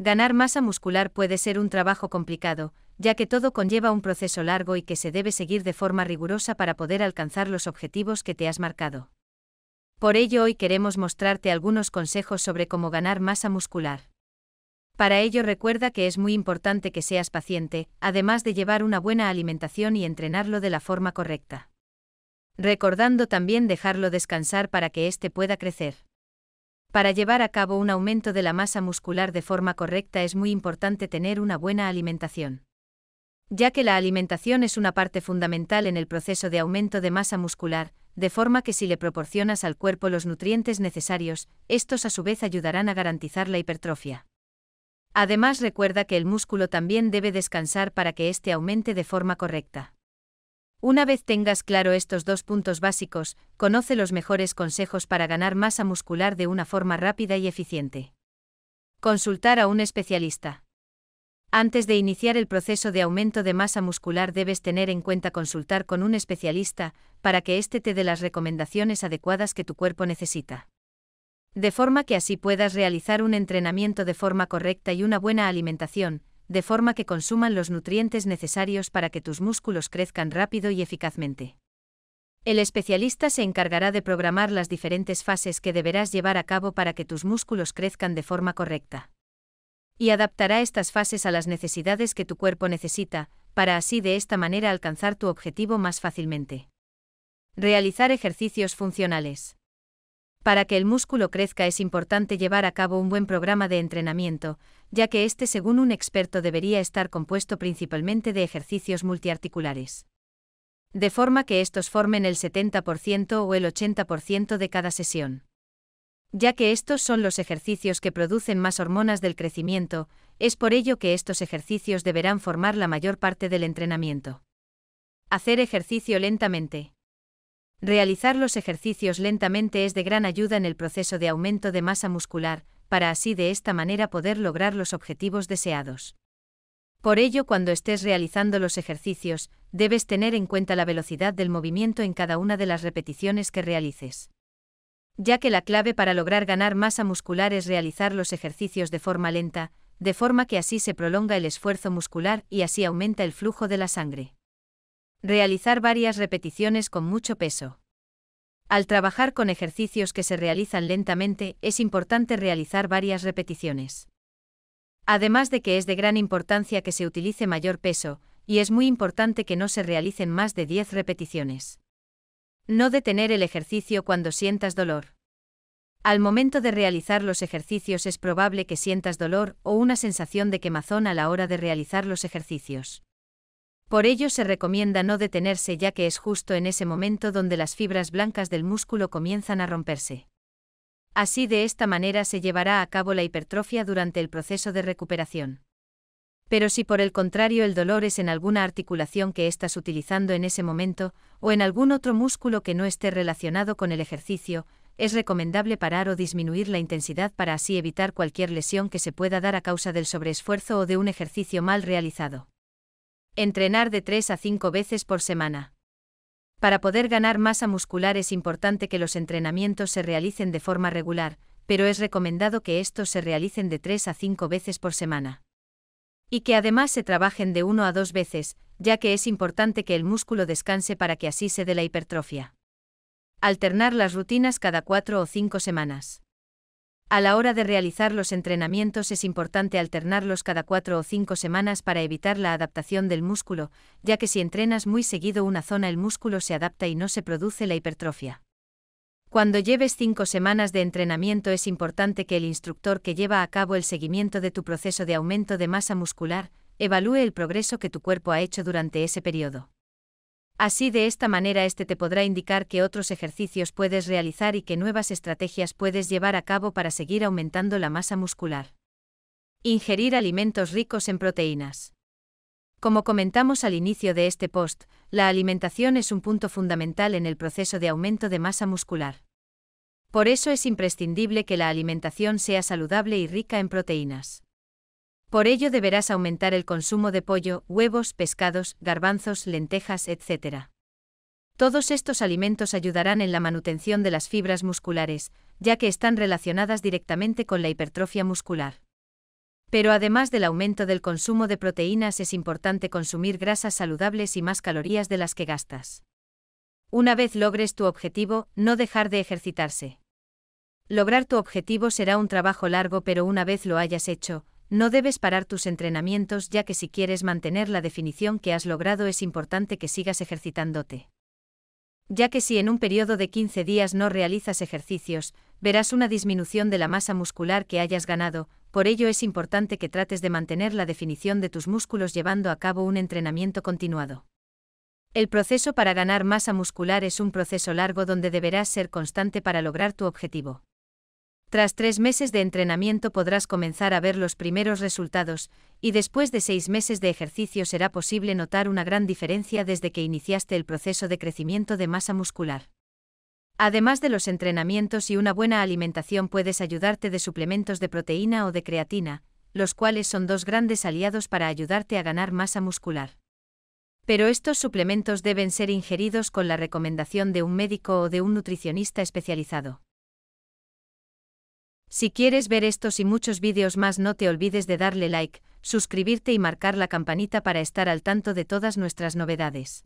Ganar masa muscular puede ser un trabajo complicado, ya que todo conlleva un proceso largo y que se debe seguir de forma rigurosa para poder alcanzar los objetivos que te has marcado. Por ello hoy queremos mostrarte algunos consejos sobre cómo ganar masa muscular. Para ello recuerda que es muy importante que seas paciente, además de llevar una buena alimentación y entrenarlo de la forma correcta. Recordando también dejarlo descansar para que éste pueda crecer. Para llevar a cabo un aumento de la masa muscular de forma correcta es muy importante tener una buena alimentación. Ya que la alimentación es una parte fundamental en el proceso de aumento de masa muscular, de forma que si le proporcionas al cuerpo los nutrientes necesarios, estos a su vez ayudarán a garantizar la hipertrofia. Además recuerda que el músculo también debe descansar para que éste aumente de forma correcta. Una vez tengas claro estos dos puntos básicos, conoce los mejores consejos para ganar masa muscular de una forma rápida y eficiente. Consultar a un especialista. Antes de iniciar el proceso de aumento de masa muscular debes tener en cuenta consultar con un especialista, para que éste te dé las recomendaciones adecuadas que tu cuerpo necesita. De forma que así puedas realizar un entrenamiento de forma correcta y una buena alimentación, de forma que consuman los nutrientes necesarios para que tus músculos crezcan rápido y eficazmente. El especialista se encargará de programar las diferentes fases que deberás llevar a cabo para que tus músculos crezcan de forma correcta. Y adaptará estas fases a las necesidades que tu cuerpo necesita, para así de esta manera alcanzar tu objetivo más fácilmente. Realizar ejercicios funcionales. Para que el músculo crezca es importante llevar a cabo un buen programa de entrenamiento, ya que este, según un experto, debería estar compuesto principalmente de ejercicios multiarticulares. De forma que estos formen el 70% o el 80% de cada sesión. Ya que estos son los ejercicios que producen más hormonas del crecimiento, es por ello que estos ejercicios deberán formar la mayor parte del entrenamiento. Hacer ejercicio lentamente. Realizar los ejercicios lentamente es de gran ayuda en el proceso de aumento de masa muscular, para así de esta manera poder lograr los objetivos deseados. Por ello, cuando estés realizando los ejercicios, debes tener en cuenta la velocidad del movimiento en cada una de las repeticiones que realices. Ya que la clave para lograr ganar masa muscular es realizar los ejercicios de forma lenta, de forma que así se prolonga el esfuerzo muscular y así aumenta el flujo de la sangre. Realizar varias repeticiones con mucho peso. Al trabajar con ejercicios que se realizan lentamente, es importante realizar varias repeticiones. Además de que es de gran importancia que se utilice mayor peso, y es muy importante que no se realicen más de 10 repeticiones. No detener el ejercicio cuando sientas dolor. Al momento de realizar los ejercicios es probable que sientas dolor o una sensación de quemazón a la hora de realizar los ejercicios. Por ello se recomienda no detenerse ya que es justo en ese momento donde las fibras blancas del músculo comienzan a romperse. Así de esta manera se llevará a cabo la hipertrofia durante el proceso de recuperación. Pero si por el contrario el dolor es en alguna articulación que estás utilizando en ese momento, o en algún otro músculo que no esté relacionado con el ejercicio, es recomendable parar o disminuir la intensidad para así evitar cualquier lesión que se pueda dar a causa del sobreesfuerzo o de un ejercicio mal realizado. Entrenar de 3 a 5 veces por semana. Para poder ganar masa muscular es importante que los entrenamientos se realicen de forma regular, pero es recomendado que estos se realicen de 3 a 5 veces por semana. Y que además se trabajen de 1 a 2 veces, ya que es importante que el músculo descanse para que así se dé la hipertrofia. Alternar las rutinas cada 4 o 5 semanas. A la hora de realizar los entrenamientos es importante alternarlos cada cuatro o cinco semanas para evitar la adaptación del músculo, ya que si entrenas muy seguido una zona el músculo se adapta y no se produce la hipertrofia. Cuando lleves cinco semanas de entrenamiento es importante que el instructor que lleva a cabo el seguimiento de tu proceso de aumento de masa muscular, evalúe el progreso que tu cuerpo ha hecho durante ese periodo. Así de esta manera este te podrá indicar qué otros ejercicios puedes realizar y qué nuevas estrategias puedes llevar a cabo para seguir aumentando la masa muscular. Ingerir alimentos ricos en proteínas. Como comentamos al inicio de este post, la alimentación es un punto fundamental en el proceso de aumento de masa muscular. Por eso es imprescindible que la alimentación sea saludable y rica en proteínas. Por ello deberás aumentar el consumo de pollo, huevos, pescados, garbanzos, lentejas, etc. Todos estos alimentos ayudarán en la manutención de las fibras musculares, ya que están relacionadas directamente con la hipertrofia muscular. Pero además del aumento del consumo de proteínas es importante consumir grasas saludables y más calorías de las que gastas. Una vez logres tu objetivo, no dejar de ejercitarse. Lograr tu objetivo será un trabajo largo pero una vez lo hayas hecho, no debes parar tus entrenamientos ya que si quieres mantener la definición que has logrado es importante que sigas ejercitándote. Ya que si en un periodo de 15 días no realizas ejercicios, verás una disminución de la masa muscular que hayas ganado, por ello es importante que trates de mantener la definición de tus músculos llevando a cabo un entrenamiento continuado. El proceso para ganar masa muscular es un proceso largo donde deberás ser constante para lograr tu objetivo. Tras tres meses de entrenamiento podrás comenzar a ver los primeros resultados, y después de seis meses de ejercicio será posible notar una gran diferencia desde que iniciaste el proceso de crecimiento de masa muscular. Además de los entrenamientos y una buena alimentación puedes ayudarte de suplementos de proteína o de creatina, los cuales son dos grandes aliados para ayudarte a ganar masa muscular. Pero estos suplementos deben ser ingeridos con la recomendación de un médico o de un nutricionista especializado. Si quieres ver estos y muchos vídeos más no te olvides de darle like, suscribirte y marcar la campanita para estar al tanto de todas nuestras novedades.